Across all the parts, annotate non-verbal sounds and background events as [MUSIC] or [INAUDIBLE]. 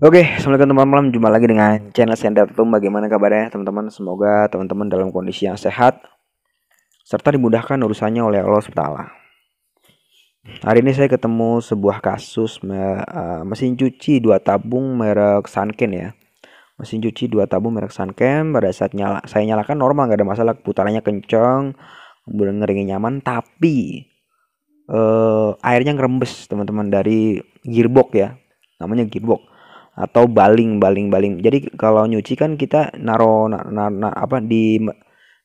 Oke, okay, assalamualaikum teman-teman. Jumpa lagi dengan channel Sendatum. Bagaimana kabarnya teman-teman? Semoga teman-teman dalam kondisi yang sehat serta dimudahkan urusannya oleh Allah SWT. Hari ini saya ketemu sebuah kasus me uh, mesin cuci dua tabung merek Sanken ya. Mesin cuci dua tabung merek Sanken pada saat nyala saya nyalakan normal nggak ada masalah putarannya kenceng, kemudian ngeringin nyaman, tapi uh, airnya ngerembes teman-teman dari gearbox ya. Namanya gearbox atau baling baling baling jadi kalau nyuci kan kita naro na, na, na, apa di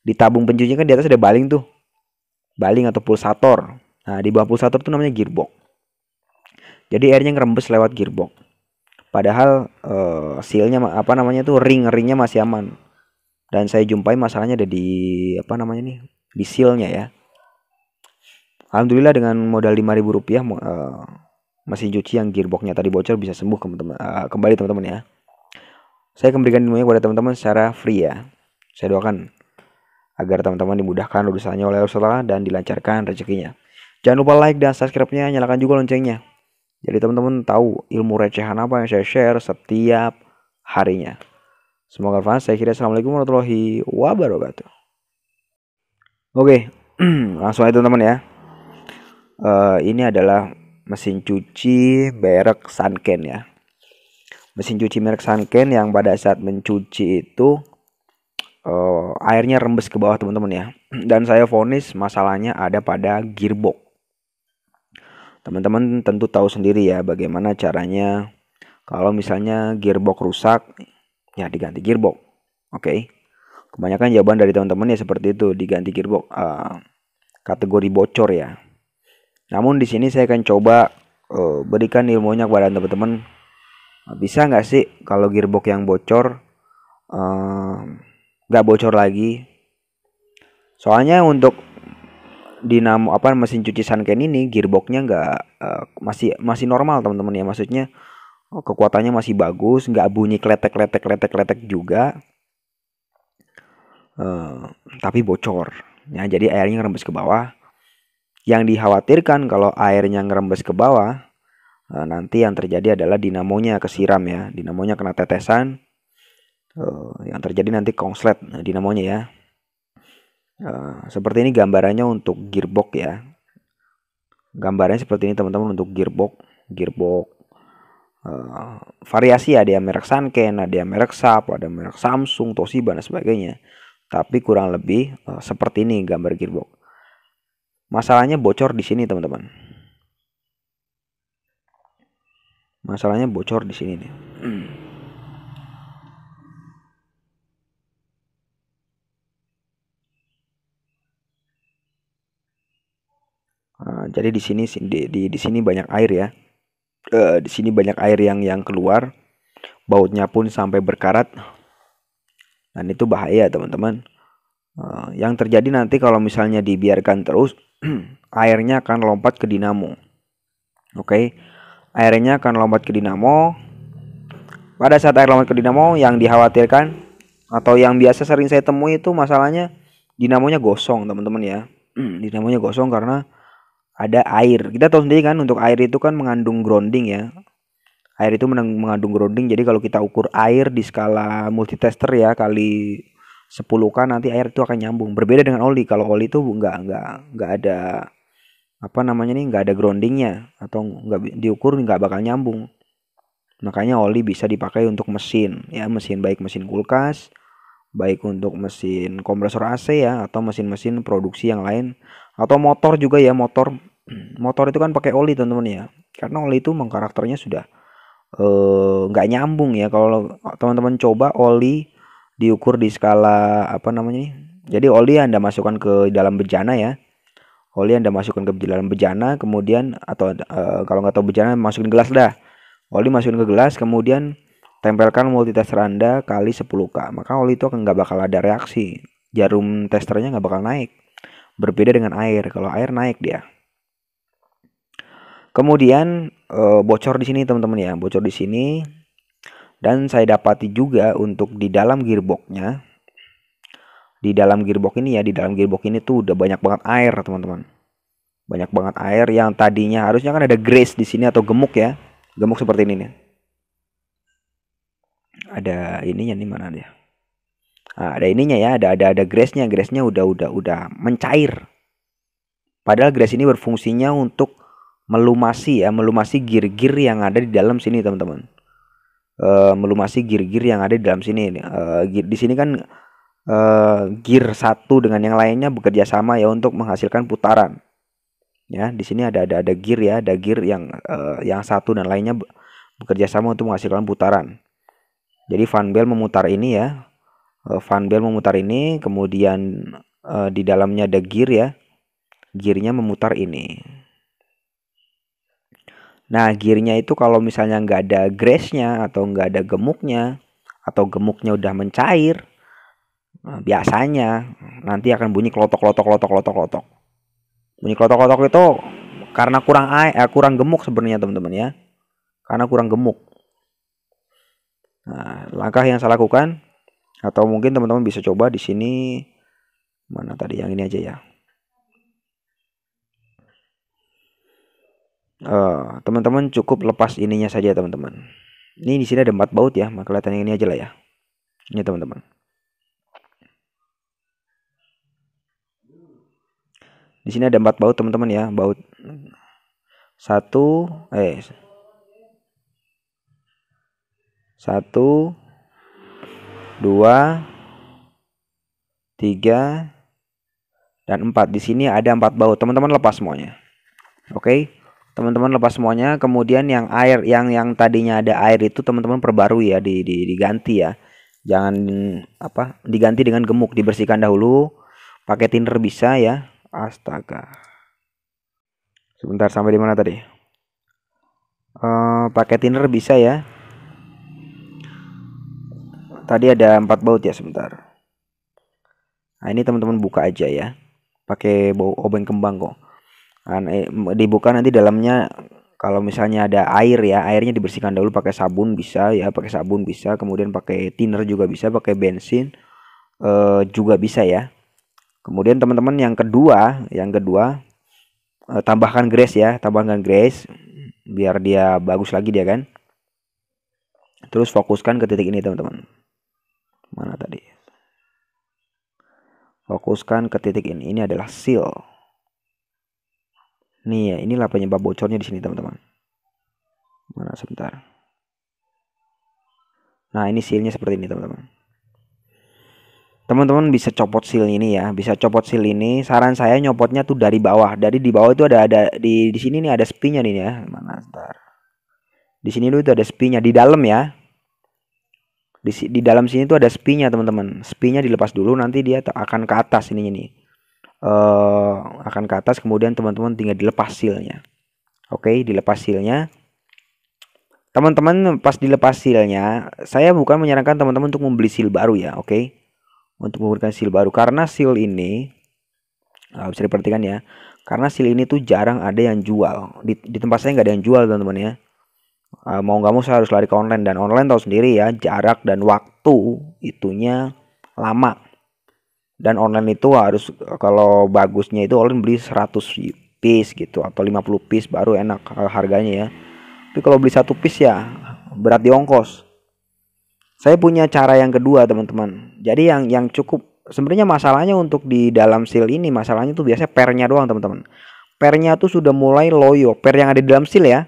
di tabung pencuci kan di atas ada baling tuh baling atau pulsator nah di bawah pulsator tuh namanya gearbox jadi airnya ngerembes lewat gearbox padahal uh, sealnya apa namanya tuh ring ringnya masih aman dan saya jumpai masalahnya ada di apa namanya nih di sealnya ya alhamdulillah dengan modal lima ribu rupiah uh, mesin cuci yang gearboxnya tadi bocor bisa sembuh teman-teman uh, kembali teman-teman ya saya kembalikan ilmunya kepada teman-teman secara free ya saya doakan agar teman-teman dimudahkan urusannya oleh Allah dan dilancarkan rezekinya jangan lupa like dan subscribe-nya nyalakan juga loncengnya jadi teman-teman tahu ilmu recehan apa yang saya share setiap harinya semoga bermanfaat saya kira assalamualaikum warahmatullahi wabarakatuh oke [CLEARS THROAT] langsung aja teman-teman ya uh, ini adalah mesin cuci merek Sanken ya. Mesin cuci merek Sanken yang pada saat mencuci itu uh, airnya rembes ke bawah teman-teman ya. [CLEARS THROAT] Dan saya vonis masalahnya ada pada gearbox. Teman-teman tentu tahu sendiri ya bagaimana caranya kalau misalnya gearbox rusak ya diganti gearbox. Oke. Okay? Kebanyakan jawaban dari teman-teman ya seperti itu diganti gearbox uh, kategori bocor ya. Namun di sini saya akan coba uh, berikan ilmunya kepada teman-teman. Nah, bisa nggak sih kalau gearbox yang bocor eh, nggak uh, bocor lagi? Soalnya untuk dinamo apa mesin cuci Sanken ini gearboxnya nggak uh, masih masih normal teman-teman ya maksudnya oh, kekuatannya masih bagus nggak bunyi kletek kletek kletek kletek juga uh, tapi bocor ya jadi airnya rembes ke bawah yang dikhawatirkan kalau airnya ngerembes ke bawah, eh, nanti yang terjadi adalah dinamonya kesiram ya. Dinamonya kena tetesan. Eh, yang terjadi nanti kongslet nah, dinamonya ya. Eh, seperti ini gambarannya untuk gearbox ya. Gambarnya seperti ini teman-teman untuk gearbox. Gearbox variasi ada yang merek Sanken, ada yang merek Sharp, ada merek Samsung, Toshiba dan sebagainya. Tapi kurang lebih seperti ini gambar gearbox. Masalahnya bocor di sini, teman-teman. Masalahnya bocor di sini nih. [CLEARS THROAT] Ah, jadi di sini di, di, di sini banyak air ya. Uh, di sini banyak air yang yang keluar. Bautnya pun sampai berkarat. Dan itu bahaya, teman-teman. Uh, yang terjadi nanti kalau misalnya dibiarkan terus [CLEARS THROAT] airnya akan lompat ke dinamo. Oke. Okay? Airnya akan lompat ke dinamo. Pada saat air lompat ke dinamo yang dikhawatirkan atau yang biasa sering saya temui itu masalahnya dinamonya gosong, teman-teman ya. [CLEARS THROAT] dinamonya gosong karena ada air. Kita tahu sendiri kan untuk air itu kan mengandung grounding ya. Air itu mengandung grounding. Jadi kalau kita ukur air di skala multitester ya kali 10K nanti air itu akan nyambung. Berbeda dengan oli. Kalau oli itu nggak nggak nggak ada apa namanya nih nggak ada groundingnya atau nggak diukur nggak bakal nyambung. Makanya oli bisa dipakai untuk mesin, ya mesin baik mesin kulkas, baik untuk mesin kompresor AC ya atau mesin-mesin produksi yang lain atau motor juga ya motor [CLEARS THROAT] motor itu kan pakai oli teman-teman ya karena oli itu mengkarakternya sudah eh, nggak uh, nyambung ya kalau teman-teman coba oli diukur di skala apa namanya nih? Jadi oli Anda masukkan ke dalam bejana ya. Oli Anda masukkan ke dalam bejana kemudian atau e, kalau nggak tahu bejana masukin gelas dah. Oli masukin ke gelas kemudian tempelkan multitester Anda kali 10K. Maka oli itu akan nggak bakal ada reaksi. Jarum testernya nggak bakal naik. Berbeda dengan air. Kalau air naik dia. Kemudian e, bocor di sini teman-teman ya, bocor di sini dan saya dapati juga untuk di dalam gearboxnya, di dalam gearbox ini ya, di dalam gearbox ini tuh udah banyak banget air teman-teman. Banyak banget air yang tadinya harusnya kan ada grease di sini atau gemuk ya, gemuk seperti ini nih. Ada ininya nih mana dia? Nah, ada ininya ya, ada ada ada grace-nya, grace-nya udah udah udah mencair. Padahal grace ini berfungsinya untuk melumasi ya, melumasi gear-gear yang ada di dalam sini, teman-teman uh, melumasi gear-gear yang ada di dalam sini. Uh, di sini kan uh, eh, gear satu dengan yang lainnya bekerja sama ya untuk menghasilkan putaran. Ya, di sini ada ada ada gear ya, ada gear yang uh, yang satu dan lainnya bekerja sama untuk menghasilkan putaran. Jadi fan belt memutar ini ya. Uh, fan belt memutar ini kemudian uh, di dalamnya ada gear ya. Gearnya memutar ini. Nah gearnya itu kalau misalnya nggak ada grace-nya atau nggak ada gemuknya atau gemuknya udah mencair nah, biasanya nanti akan bunyi kelotok kelotok kelotok kelotok kelotok bunyi kelotok kelotok itu karena kurang air eh, kurang gemuk sebenarnya teman-teman ya karena kurang gemuk nah, langkah yang saya lakukan atau mungkin teman-teman bisa coba di sini mana tadi yang ini aja ya Eh, teman-teman uh, cukup lepas ininya saja teman-teman ini di sini ada empat baut ya maka kelihatan ini aja lah ya ini teman-teman di sini ada empat baut teman-teman ya baut satu eh satu dua tiga dan empat di sini ada empat baut teman-teman lepas semuanya oke okay? teman-teman lepas semuanya kemudian yang air yang yang tadinya ada air itu teman-teman perbarui ya di, di, diganti ya jangan apa diganti dengan gemuk dibersihkan dahulu pakai thinner bisa ya astaga sebentar sampai di mana tadi uh, pakai thinner bisa ya tadi ada empat baut ya sebentar nah ini teman-teman buka aja ya pakai bau obeng kembang kok kan eh, dibuka nanti dalamnya kalau misalnya ada air ya airnya dibersihkan dulu pakai sabun bisa ya pakai sabun bisa kemudian pakai thinner juga bisa pakai bensin eh, juga bisa ya kemudian teman-teman yang kedua yang kedua eh, tambahkan grease ya tambahkan grease biar dia bagus lagi dia kan terus fokuskan ke titik ini teman-teman mana tadi fokuskan ke titik ini ini adalah seal Nih ya, inilah penyebab bocornya di sini teman-teman. Mana sebentar. Nah, ini sealnya seperti ini teman-teman. Teman-teman bisa copot seal ini ya, bisa copot seal ini. Saran saya nyopotnya tuh dari bawah. Dari di bawah itu ada ada di di sini nih ada spinya nih ya. Mana sebentar. Di sini dulu itu ada spinya di dalam ya. Di, di dalam sini tuh ada spinya teman-teman. Spinya dilepas dulu nanti dia akan ke atas ini nih uh, akan ke atas kemudian teman-teman tinggal dilepas sealnya oke okay, dilepas sealnya teman-teman pas dilepas sealnya saya bukan menyarankan teman-teman untuk membeli seal baru ya oke okay? untuk membelikan seal baru karena seal ini uh, bisa diperhatikan ya karena seal ini tuh jarang ada yang jual di, di tempat saya nggak ada yang jual teman-teman ya uh, mau nggak mau saya harus lari ke online dan online tahu sendiri ya jarak dan waktu itunya lama dan online itu harus kalau bagusnya itu online beli 100 piece gitu atau 50 piece baru enak harganya ya tapi kalau beli satu piece ya berat di ongkos saya punya cara yang kedua teman-teman jadi yang yang cukup sebenarnya masalahnya untuk di dalam seal ini masalahnya tuh biasanya pernya doang teman-teman pernya tuh sudah mulai loyo per yang ada di dalam seal ya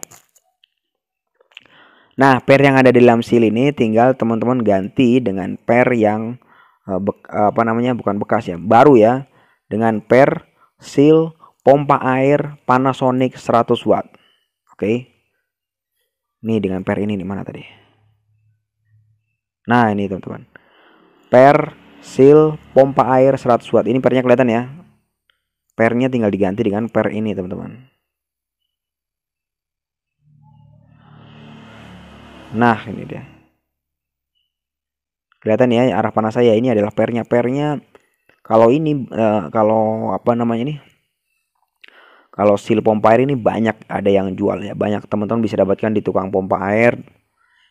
nah per yang ada di dalam seal ini tinggal teman-teman ganti dengan per yang Eh, be, apa namanya bukan bekas ya baru ya dengan per seal pompa air Panasonic 100 watt oke ini dengan per ini di mana tadi nah ini teman-teman per seal pompa air 100 watt ini pernya kelihatan ya pernya tinggal diganti dengan per ini teman-teman nah ini dia kelihatan ya arah panas saya ini adalah pernya pernya kalau ini uh, kalau apa namanya nih kalau seal pompa air ini banyak ada yang jual ya banyak teman-teman bisa dapatkan di tukang pompa air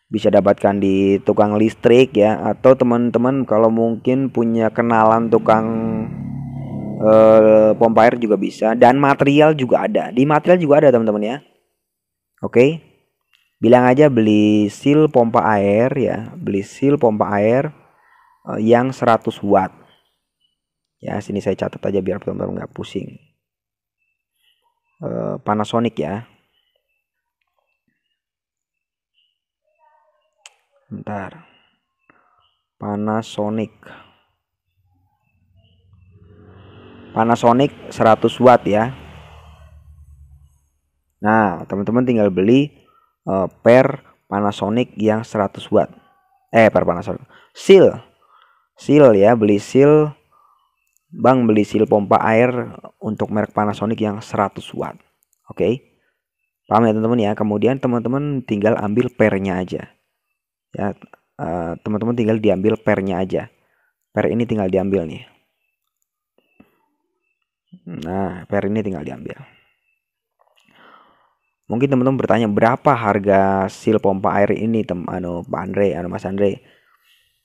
bisa dapatkan di tukang listrik ya atau teman-teman kalau mungkin punya kenalan tukang uh, pompa air juga bisa dan material juga ada di material juga ada teman-teman ya oke okay? bilang aja beli seal pompa air ya beli seal pompa air eh, yang 100 watt ya sini saya catat aja biar teman-teman nggak pusing eh, Panasonic ya bentar Panasonic Panasonic 100 watt ya nah teman-teman tinggal beli Eh, per Panasonic yang 100 watt eh per Panasonic seal seal ya beli seal Bang beli seal pompa air untuk merek Panasonic yang 100 watt oke okay? paham ya teman-teman ya kemudian teman-teman tinggal ambil pernya aja ya eh, teman-teman uh, teman -teman tinggal diambil pernya aja per ini tinggal diambil nih nah per ini tinggal diambil Mungkin teman-teman bertanya berapa harga seal pompa air ini, teman anu Pak Andre, anu Mas Andre.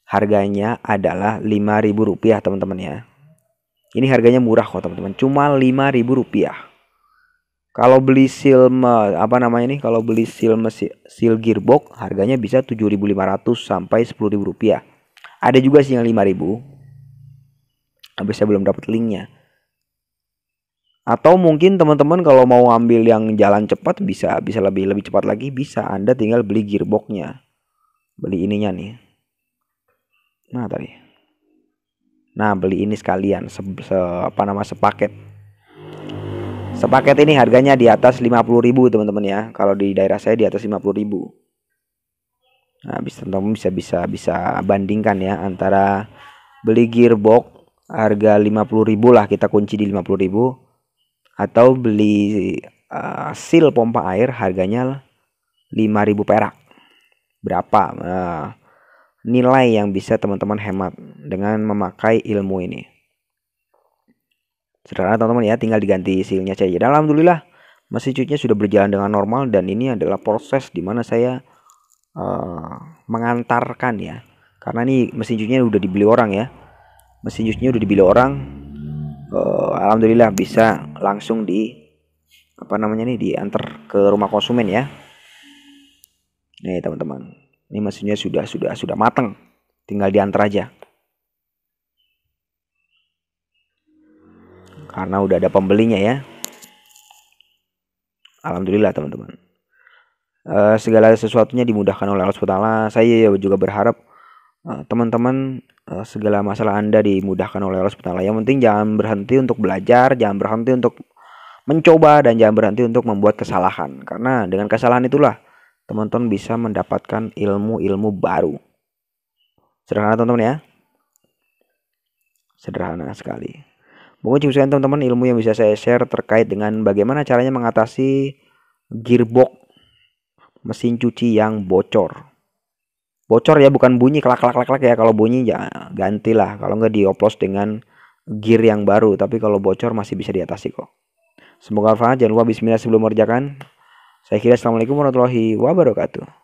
Harganya adalah Rp5.000 teman-teman ya. Ini harganya murah kok teman-teman, cuma Rp5.000. Kalau beli seal apa namanya ini Kalau beli seal mesin seal gearbox harganya bisa 7.500 sampai 10.000 rupiah. Ada juga sih yang 5.000. tapi saya belum dapat linknya atau mungkin teman-teman kalau mau ambil yang jalan cepat bisa bisa lebih lebih cepat lagi bisa anda tinggal beli gearboxnya beli ininya nih nah tadi nah beli ini sekalian se, se apa nama sepaket sepaket ini harganya di atas 50.000 teman-teman ya kalau di daerah saya di atas 50.000 nah bisa teman-teman bisa bisa bisa bandingkan ya antara beli gearbox harga 50.000 lah kita kunci di ribu atau beli uh, seal pompa air harganya 5000 perak. Berapa uh, nilai yang bisa teman-teman hemat dengan memakai ilmu ini? Sederhana teman-teman ya, tinggal diganti silnya saja. Dan alhamdulillah mesin cucinya sudah berjalan dengan normal dan ini adalah proses di mana saya uh, mengantarkan ya. Karena ini mesin cucinya udah dibeli orang ya. Mesin cucinya udah dibeli orang, uh, alhamdulillah bisa langsung di apa namanya nih diantar ke rumah konsumen ya nih teman-teman ini mesinnya sudah sudah sudah matang tinggal diantar aja karena udah ada pembelinya ya alhamdulillah teman-teman uh, segala sesuatunya dimudahkan oleh Allah saya juga berharap Eh, teman-teman uh, segala masalah Anda dimudahkan oleh Allah SWT. Yang penting jangan berhenti untuk belajar, jangan berhenti untuk mencoba dan jangan berhenti untuk membuat kesalahan. Karena dengan kesalahan itulah teman-teman bisa mendapatkan ilmu-ilmu baru. Sederhana teman-teman ya. Sederhana sekali. Mungkin cukup sekian teman-teman ilmu yang bisa saya share terkait dengan bagaimana caranya mengatasi gearbox mesin cuci yang bocor bocor ya bukan bunyi kelak kelak kelak, kelak ya kalau bunyi ya gantilah kalau nggak dioplos dengan gear yang baru tapi kalau bocor masih bisa diatasi kok semoga bermanfaat jangan lupa bismillah sebelum mengerjakan saya kira assalamualaikum warahmatullahi wabarakatuh